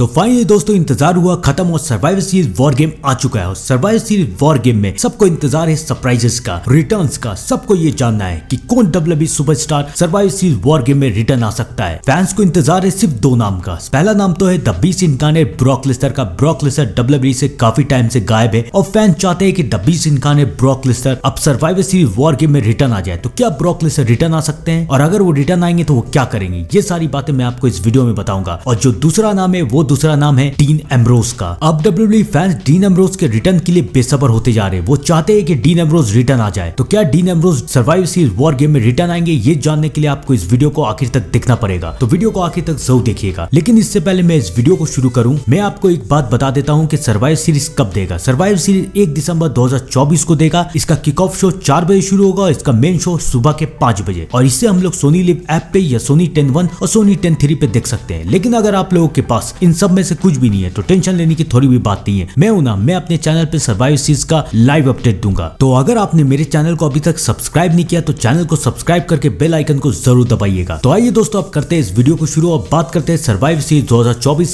तो फाइनली दोस्तों इंतजार हुआ खत्म और सर्वाइवर सीरीज वॉर गेम आ चुका है और सर्वाइवर सीरीज वॉर गेम में सबको इंतजार है सरप्राइजेस का रिटर्न्स का सबको ये जानना है कि कौन W superstar survivor series war game में रिटर्न आ सकता है फैंस को इंतजार है सिर्फ दो नाम का पहला नाम तो है द बीस इनकाने ब्रॉकलिस्टर का ब्रॉकलिस्टर डब्ल्यू से काफी टाइम से गायब है और फैंस चाहते हैं की द बीस इनकाने ब्रॉकलिस्टर अब सर्वाइवर सीरीज वॉर गेम में रिटर्न आ जाए तो क्या ब्रॉकलिस्टर रिटर्न आ सकते हैं और अगर वो रिटर्न आएंगे तो वो क्या करेंगे ये सारी बातें मैं आपको इस वीडियो में बताऊंगा और जो दूसरा नाम है वो दूसरा नाम है डीन एम्ब्रोस का अब W fans e Dean Ambrose के रिटर्न के लिए बेसबर होते जा रहे वो चाहते हैं कि डीन एम्ब्रोस रिटर्न आ जाए तो क्या Dean Ambrose survive series war game में रिटर्न आएंगे ये जानने के लिए आपको इस वीडियो को आखिर तक देखना पड़ेगा तो वीडियो को आखिर तक जरूर देखिएगा लेकिन इससे पहले मैं इस वीडियो को शुरू करूं मैं आपको एक बात बता देता हूं कि सर्वाइव सीरीज कब देगा सर्वाइव सीरीज एक दिसंबर 2024 को देगा इसका किक ऑफ शो चार बजे शुरू होगा और इसका मेन शो सुबह के पांच बजे और इसे हम लोग सोनी लिव ऐप पे या सोनी टेन वन और सोनी टेन थ्री पे देख सकते हैं लेकिन अगर आप लोगों के पास इन सब में से कुछ भी नहीं है तो टेंशन लेने की थोड़ी भी बात नहीं है मैं हूं मैं अपने चैनल पे सर्वाइव सीज का लाइव अपडेट दूंगा तो अगर आपने मेरे चैनल को अभी तक सब्सक्राइब नहीं किया तो चैनल को सब्सक्राइब करके बेल आइकन को जरूर दबाइएगा तो आइए दोस्तों आप करते हैं इस वीडियो को शुरू और बात करते हैं सर्वाइव सीज दो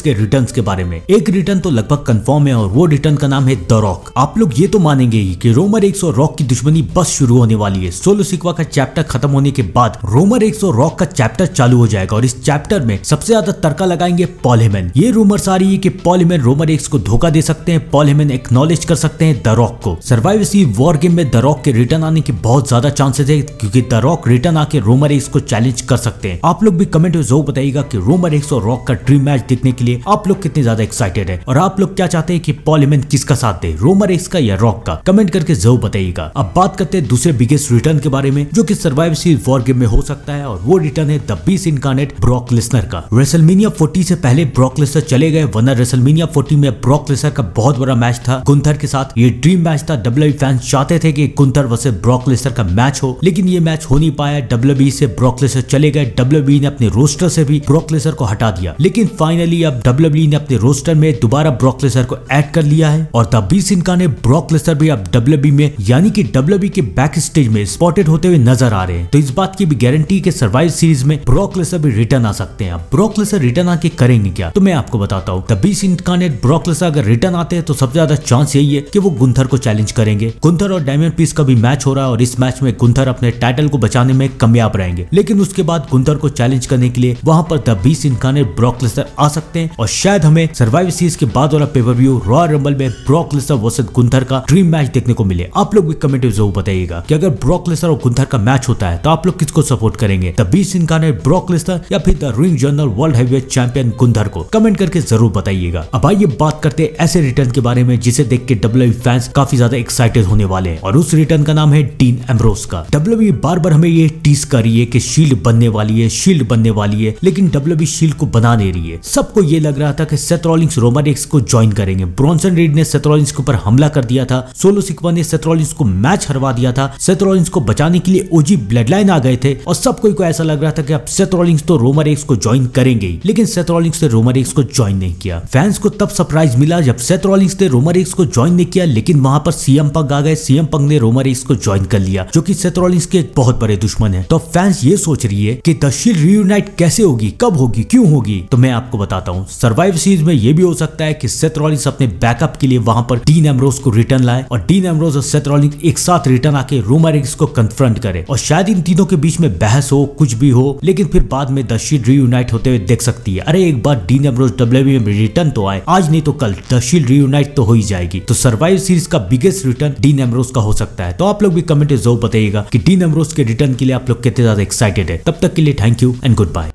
के रिटर्न के बारे में एक रिटर्न तो लगभग कंफर्म है और वो रिटर्न का नाम है द रॉक आप लोग ये तो मानेंगे ही की रोमर एक और रॉक की दुश्मनी बस शुरू होने वाली है सोलो सिक्वा का चैप्टर खत्म होने के बाद रोमर एक सौ रॉक का चैप्टर चालू हो जाएगा और इस चैप्टर में सबसे ज्यादा तड़का लगाएंगे पॉलेमेन ये ये रूमर्स आ रही है कि पॉलीमैन रोमर एक्स को धोखा दे सकते हैं पॉलीमैन एक्नोलेज कर सकते हैं द रॉक को सर्वाइवेसी वॉर गेम में द रॉक के रिटर्न आने के बहुत ज्यादा चांसेस है क्योंकि द रॉक रिटर्न आके रोमर एक्स को चैलेंज कर सकते हैं आप लोग भी कमेंट में जरूर बताइएगा की रोमर एक्स और रॉक का ड्रीम मैच देखने के लिए आप लोग कितने ज्यादा एक्साइटेड है और आप लोग क्या चाहते हैं की पॉलीमैन किसका साथ दे रोमर एक्स का या रॉक का कमेंट करके जरूर बताइएगा अब बात करते हैं दूसरे बिगेस्ट रिटर्न के बारे में जो की सर्वाइवेसी वॉर गेम में हो सकता है और वो रिटर्न है the beast incarnate Brock Lesnar का रेसलमीनिया फोर्टी से पहले ब्रॉक लिस्नर लेसर चले गए वनर रेसलमीनिया फोर्टीन में ब्रॉक लेसर का बहुत बड़ा मैच था कुंथर के साथ ये ड्रीम मैच था डब्ल्यू फैंस e चाहते थे कि कुंथर वर्सेस ब्रॉक लेसर का मैच हो लेकिन ये मैच हो नहीं पाया डब्ल्यू e से ब्रॉक लेसर चले गए डब्ल्यू e ने अपने रोस्टर से भी ब्रॉक लेसर को हटा दिया लेकिन फाइनली अब डब्ल्यू ने अपने रोस्टर में दोबारा ब्रॉक लेसर को एड कर लिया है और तभी सिन्का ने ब्रॉक लेसर भी अब डब्ल्यू में यानी कि डब्ल्यू के बैक स्टेज में स्पॉटेड होते हुए नजर आ रहे हैं तो इस बात की भी गारंटी के सर्वाइव सीरीज में ब्रॉक लेसर भी रिटर्न आ सकते हैं ब्रॉक लेसर रिटर्न आके करेंगे क्या तो मैं आपको बताता हूँ द बीस इंकानेट ब्रोकलेसा अगर रिटर्न आते हैं तो सबसे ज्यादा चांस यही है की वो गुंथर को चैलेंज करेंगे गुंथर और डायमंड पीस का भी मैच हो रहा है और इस मैच में गुंथर अपने टाइटल को बचाने में कामयाब रहेंगे लेकिन उसके बाद गुंथर को चैलेंज करने के लिए वहाँ पर द बीस इंकानेट ब्रोकलेसर आ सकते हैं और शायद हमें सर्वाइव सीरीज के बाद वाला पेपर व्यू रॉयल रंबल में ब्रोकलेसर वर्सेज गुंथर का ड्रीम मैच देखने को मिले आप लोग भी कमेंट में जरूर बताइएगा कि अगर ब्रोकलेसर और गुंथर का मैच होता है तो आप लोग किसको सपोर्ट करेंगे द बीस इंकानेट ब्रोकलेसर या फिर the ring general world heavyweight champion Gunther को कमेंट कमेंट करके जरूर बताइएगा अब आइए बात करते हैं ऐसे रिटर्न के बारे में जिसे देख के डब्ल्यू फैंस e काफी ज्यादा एक्साइटेड होने वाले हैं और उस रिटर्न का नाम है डीन एमरोस का डब्ल्यू e बार बार हमें ये टीस कर रही है की शील्ड बनने वाली है शील्ड बनने वाली है लेकिन डब्ल्यू शील्ड e को बना दे रही है सबको ये लग रहा था कि सेथरॉलिंग्स रोमानिक्स को ज्वाइन करेंगे ब्रॉन्सन रेड ने सेथरॉलिंग्स के ऊपर हमला कर दिया था सोलो सिक्वा ने सेथरॉलिंग्स को मैच हरवा दिया था सेथरॉलिंग्स को बचाने के लिए ओजी ब्लड आ गए थे और सबको ऐसा लग रहा था कि अब सेथरॉलिंग्स तो रोमर एक्स को ज्वाइन करेंगे लेकिन सेथरॉलिंग्स ने रोमर एक्स को ज्वाइन नहीं किया फैंस को तब सरप्राइज मिला जब सेथ रॉलिंग्स ने रोमर एक्स को ज्वाइन नहीं किया लेकिन वहां पर सीएम पंग आ गए सीएम पंग ने रोमर एक्स को ज्वाइन कर लिया जो की सेथ रॉलिंग्स के बहुत बड़े दुश्मन है तो फैंस ये सोच रही है की दशील शील्ड रियूनाइट कैसे होगी कब होगी क्यूँ होगी तो मैं आपको बताता हूँ सर्वाइव सीरीज में ये भी हो सकता है की सेथ रॉलिंग्स अपने बैकअप के लिए वहां पर डीन एमरोज को रिटर्न लाए और डीन एमरोज और सेथ रॉलिंग्स एक साथ रिटर्न आके रोमर एक्स को कन्फ्रंट करे और शायद इन तीनों के बीच में बहस हो कुछ भी हो लेकिन फिर बाद में द शील्ड रियूनाइट होते हुए देख सकती है अरे एक बार डीन एमरोज डब्ल्यू में रिटर्न तो आए आज नहीं तो कल दशील रियुनाइट रियूनाइट तो हो ही जाएगी तो सर्वाइव सीरीज का बिगेस्ट रिटर्न डीन एमरोस का हो सकता है तो आप लोग भी कमेंट जरूर बताइएगा की डीन एमरोज के रिटर्न के लिए आप लोग कितने ज्यादा एक्साइटेड है तब तक के लिए thank you and good bye